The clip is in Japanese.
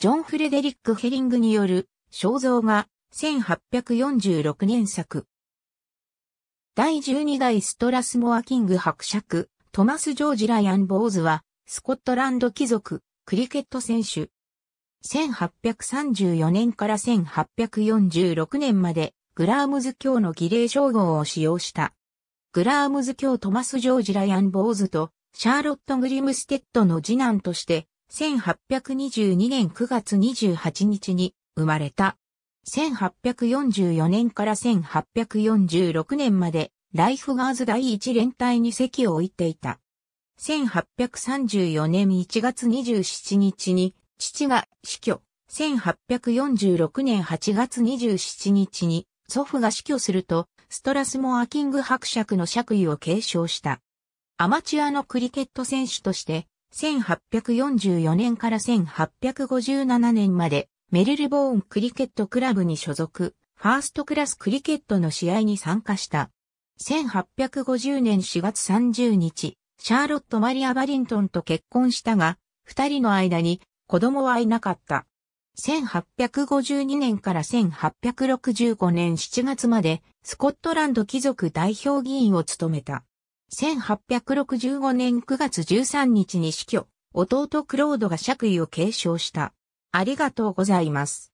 ジョン・フレデリック・ヘリングによる肖像画1846年作。第12代ストラスモア・キング伯爵、トマス・ジョージ・ライアン・ボーズは、スコットランド貴族、クリケット選手。1834年から1846年まで、グラームズ教の儀礼称号を使用した。グラームズ教トマス・ジョージ・ライアン・ボーズと、シャーロット・グリムステッドの次男として、1822年9月28日に生まれた。1844年から1846年までライフガーズ第一連隊に席を置いていた。1834年1月27日に父が死去。1846年8月27日に祖父が死去すると、ストラスモアキング伯爵の爵位を継承した。アマチュアのクリケット選手として、1844年から1857年までメルルボーンクリケットクラブに所属、ファーストクラスクリケットの試合に参加した。1850年4月30日、シャーロット・マリア・バリントンと結婚したが、二人の間に子供はいなかった。1852年から1865年7月までスコットランド貴族代表議員を務めた。1865年9月13日に死去、弟クロードが爵位を継承した。ありがとうございます。